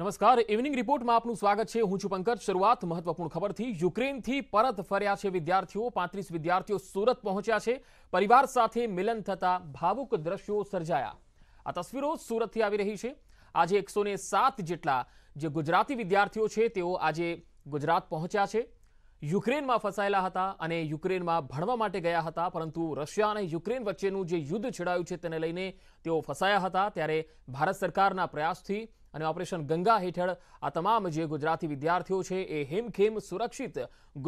નમસ્કાર ઇવનિંગ રિપોર્ટમાં આપનું સ્વાગત છે હું છું પંકજ શરૂઆત મહત્વપૂર્ણ ખબરથી યુક્રેનથી પરત ફર્યા છે વિદ્યાર્થીઓ પાંત્રીસ વિદ્યાર્થીઓ સુરત પહોંચ્યા છે પરિવાર સાથે મિલન થતા ભાવુક દ્રશ્યો સર્જાયા આ તસવીરો સુરતથી આવી રહી છે આજે એકસો જેટલા જે ગુજરાતી વિદ્યાર્થીઓ છે તેઓ આજે ગુજરાત પહોંચ્યા છે યુક્રેનમાં ફસાયેલા હતા અને યુક્રેનમાં ભણવા માટે ગયા હતા પરંતુ રશિયા અને યુક્રેન વચ્ચેનું જે યુદ્ધ છેડાયું છે તેને લઈને તેઓ ફસાયા હતા ત્યારે ભારત સરકારના પ્રયાસથી અને ઓપરેશન ગંગા હેઠળ આ તમામ જે ગુજરાતી વિદ્યાર્થીઓ છે એ હેમખેમ સુરક્ષિત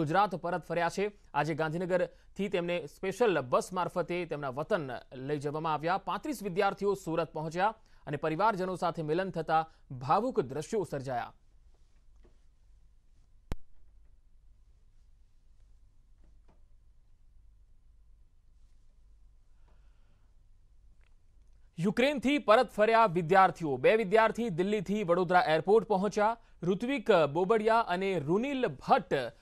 ગુજરાત પરત ફર્યા છે આજે ગાંધીનગરથી તેમને સ્પેશિયલ બસ મારફતે તેમના વતન લઈ જવામાં આવ્યા પાંત્રીસ વિદ્યાર્થીઓ સુરત પહોંચ્યા અને પરિવારજનો સાથે મિલન થતાં ભાવુક દ્રશ્યો સર્જાયા યુક્રેનથી પરત ફર્યા વિદ્યાર્થીઓ બે વિદ્યાર્થી દિલ્હીથી વડોદરા એરપોર્ટ પહોંચ્યા ઋત્વિક બોબડિયા અને રૂનિલ ભટ્ટ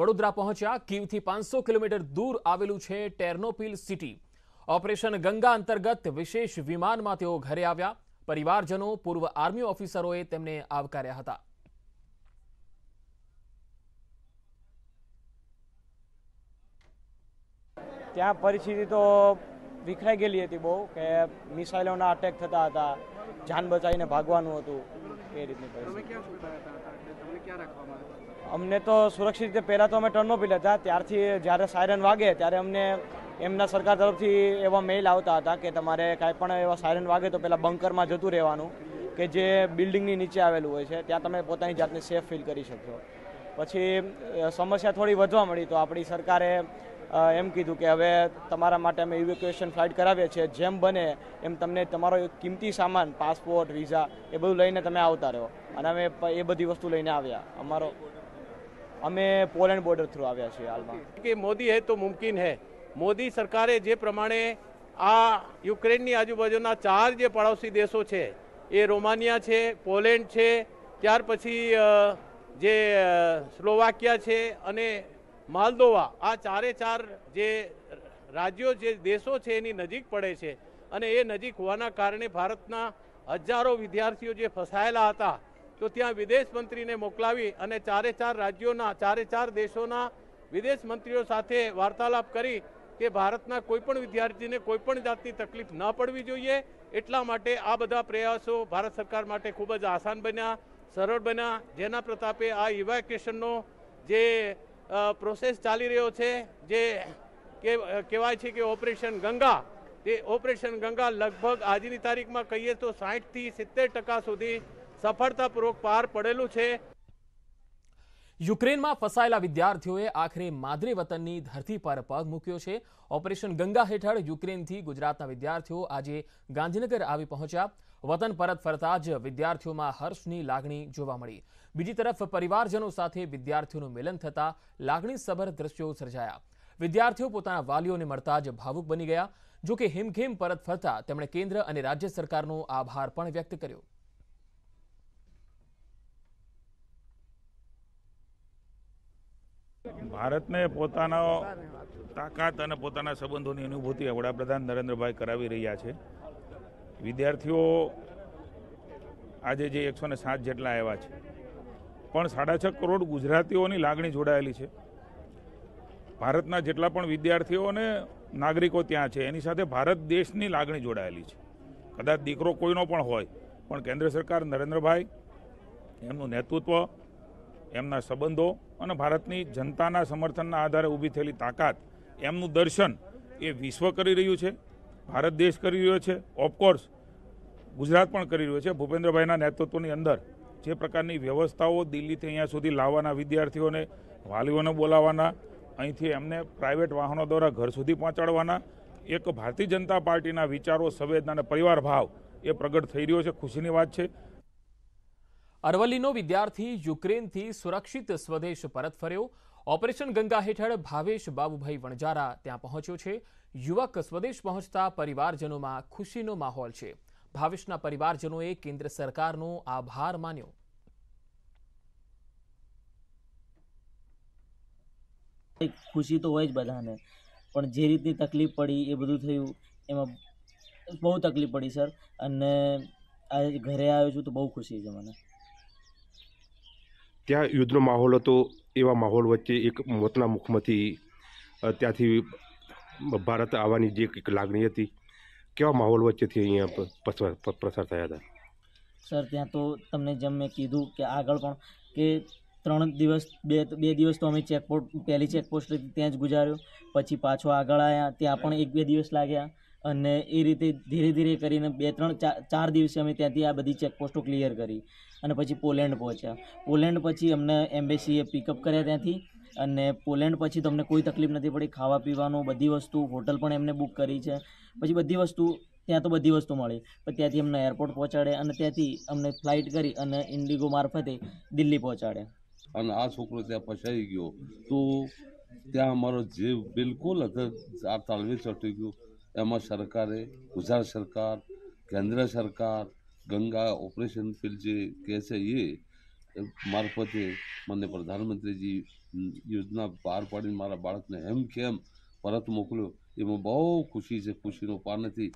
વડોદરા પહોંચ્યા કીવથી પાંચસો કિલોમીટર દૂર આવેલું છે ટેર્નોપિલ સિટી ઓપરેશન ગંગા અંતર્ગત વિશેષ વિમાનમાં તેઓ ઘરે આવ્યા પરિવારજનો પૂર્વ આર્મી ઓફિસરોએ તેમને આવકાર્યા હતા ત્યાં પરિસ્થિતિ તો વિખરાઈ ગયેલી હતી બહુ કે મિસાઇલોના અટેક થતા હતા જાન બચાવીને ભાગવાનું હતું એ રીતની અમને તો સુરક્ષિત રીતે પહેલાં તો અમે ટર્નોપિલ હતા ત્યારથી જ્યારે સાયરન વાગે ત્યારે અમને એમના સરકાર તરફથી એવા મેઇલ આવતા હતા કે તમારે કાંઈ પણ એવા સાયરન વાગે તો પહેલાં બંકરમાં જતું રહેવાનું કે જે બિલ્ડિંગની નીચે આવેલું હોય છે ત્યાં તમે પોતાની જાતને સેફ ફીલ કરી શકશો પછી સમસ્યા થોડી વધવા મળી તો આપણી સરકારે એમ કીધું કે હવે તમારા માટે અમે ઇવેક્યુએશન ફ્લાઇટ કરાવીએ છીએ જેમ બને એમ તમને તમારો કિંમતી સામાન પાસપોર્ટ વિઝા એ બધું લઈને તમે આવતા રહ્યો અને અમે એ બધી વસ્તુ લઈને આવ્યા અમારો અમે પોલેન્ડ બોર્ડર થ્રુ આવ્યા છીએ હાલમાં કે મોદી હે તો મુમકિન હે મોદી સરકારે જે પ્રમાણે આ યુક્રેનની આજુબાજુના ચાર જે પડોશી દેશો છે એ રોમાનિયા છે પોલેન્ડ છે ત્યાર પછી જે સ્લોવાકિયા છે અને માલદોવા આ ચારે ચાર જે રાજ્યો જે દેશો છે એની નજીક પડે છે અને એ નજીક હોવાના કારણે ભારતના હજારો વિદ્યાર્થીઓ જે ફસાયેલા હતા તો ત્યાં વિદેશ મંત્રીને મોકલાવી અને ચારે ચાર રાજ્યોના ચારે ચાર દેશોના વિદેશ મંત્રીઓ સાથે વાર્તાલાપ કરી કે ભારતના કોઈપણ વિદ્યાર્થીને કોઈપણ જાતની તકલીફ ન પડવી જોઈએ એટલા માટે આ બધા પ્રયાસો ભારત સરકાર માટે ખૂબ જ આસાન બન્યા સરળ બન્યા જેના પ્રતાપે આ ઇવેક્યુએશનનો જે અ પ્રોસેસ ચાલી રહ્યો છે જે કે કહેવાય છે કે ઓપરેશન ગંગા તે ઓપરેશન ગંગા લગભગ આજની તારીખમાં કહીએ તો 60 થી 70% સુધી સફળતાપૂર્વક પાર પડેલું છે યુક્રેનમાં ફસાયેલા વિદ્યાર્થીઓએ આખરે માદરે વતનની ધરતી પર પગ મૂક્યો છે ઓપરેશન ગંગા હેઠળ યુક્રેનથી ગુજરાતના વિદ્યાર્થીઓ આજે ગાંધીનગર આવી પહોંચ્યા વતન પરત ફરતા જ વિદ્યાર્થીઓમાં હર્ષની લાગણી જોવા મળી બીજી તરફ પરિવારજનો સાથે વિદ્યાર્થીઓનું મિલન થતાં લાગણીસભર દ્રશ્યો સર્જાયા વિદ્યાર્થીઓ પોતાના વાલીઓને મળતા જ ભાવુક બની ગયા જોકે હિમખેમ પરત ફરતા તેમણે કેન્દ્ર અને રાજ્ય સરકારનો આભાર પણ વ્યક્ત કર્યો ભારતને પોતાનો તાકાત અને પોતાના સંબંધોની અનુભૂતિ વડાપ્રધાન નરેન્દ્રભાઈ કરાવી રહ્યા છે વિદ્યાર્થીઓ આજે જે એકસો ને સાત જેટલા આવ્યા છે પણ સાડા છ કરોડ ગુજરાતીઓની લાગણી જોડાયેલી છે ભારતના જેટલા પણ વિદ્યાર્થીઓ અને નાગરિકો ત્યાં છે એની સાથે ભારત દેશની લાગણી જોડાયેલી છે કદાચ દીકરો કોઈનો પણ હોય પણ કેન્દ્ર સરકાર નરેન્દ્રભાઈ એમનું નેતૃત્વ એમના સંબંધો અને ભારતની જનતાના સમર્થનના આધારે ઊભી થયેલી તાકાત એમનું દર્શન એ વિશ્વ કરી રહ્યું છે ભારત દેશ કરી રહ્યો છે ઓફકોર્સ ગુજરાત પણ કરી રહ્યો છે ભૂપેન્દ્રભાઈના નેતૃત્વની અંદર જે પ્રકારની વ્યવસ્થાઓ દિલ્હીથી અહીંયા સુધી લાવવાના વિદ્યાર્થીઓને વાલીઓને બોલાવવાના અહીંથી એમને પ્રાઇવેટ વાહનો દ્વારા ઘર સુધી પહોંચાડવાના એક ભારતીય જનતા પાર્ટીના વિચારો સંવેદના અને પરિવાર ભાવ એ પ્રગટ થઈ રહ્યો છે ખુશીની વાત છે અરવલ્લીનો વિદ્યાર્થી યુક્રેનથી સુરક્ષિત સ્વદેશ પરત ફર્યો ઓપરેશન ગંગા હેઠળ ભાવેશ બાબુભાઈ વણજારા ત્યાં પહોંચ્યો છે યુવક સ્વદેશ પહોંચતા પરિવારજનોમાં ખુશીનો માહોલ છે ભાવેશના પરિવારજનોએ કેન્દ્ર સરકારનો આભાર માન્યો ખુશી તો હોય જ બધાને પણ જે રીતની તકલીફ પડી એ બધું થયું એમાં બહુ તકલીફ પડી સર અને આજે ઘરે આવ્યો છું તો બહુ ખુશી છે મને ત્યાં યુદ્ધનો માહોલ હતો એવા માહોલ વચ્ચે એક મોતના મુખમાંથી ત્યાંથી ભારત આવવાની જે એક લાગણી હતી કેવા માહોલ વચ્ચેથી અહીંયા પ્રસાર થયા હતા સર ત્યાં તો તમને જેમ મેં કીધું કે આગળ પણ કે ત્રણ દિવસ બે બે દિવસ તો અમે ચેકપોસ્ટ પહેલી ચેકપોસ્ટ ત્યાં જ ગુજાર્યો પછી પાછો આગળ આવ્યા ત્યાં પણ એક બે દિવસ લાગ્યા અને એ રીતે ધીરે ધીરે કરીને બે ત્રણ ચાર ચાર દિવસે અમે ત્યાંથી આ બધી ચેકપોસ્ટો ક્લિયર કરી અને પછી પોલેન્ડ પહોંચ્યા પોલેન્ડ પછી અમને એમ્બેસીએ પિકઅપ કર્યા ત્યાંથી અને પોલેન્ડ પછી તમને કોઈ તકલીફ નથી પડી ખાવા પીવાનું બધી વસ્તુ હોટલ પણ એમને બુક કરી છે પછી બધી વસ્તુ ત્યાં તો બધી વસ્તુ મળી પણ ત્યાંથી અમને એરપોર્ટ પહોંચાડે અને ત્યાંથી અમને ફ્લાઇટ કરી અને ઇન્ડિગો મારફતે દિલ્હી પહોંચાડે અને આ છોકરો ત્યાં ફસાઈ ગયો તો ત્યાં અમારો જીવ બિલકુલ આ તાલવી ચટી ગયો એમાં સરકારે ગુજરાત સરકાર કેન્દ્ર સરકાર ગંગા ઓપરેશન ફિલ્ડ જે કહે છે એ મારફતે મને પ્રધાનમંત્રીજી યોજના બહાર પાડીને મારા બાળકને એમ કેમ પરત મોકલ્યો એમાં બહુ ખુશી છે ખુશીનો પાર નથી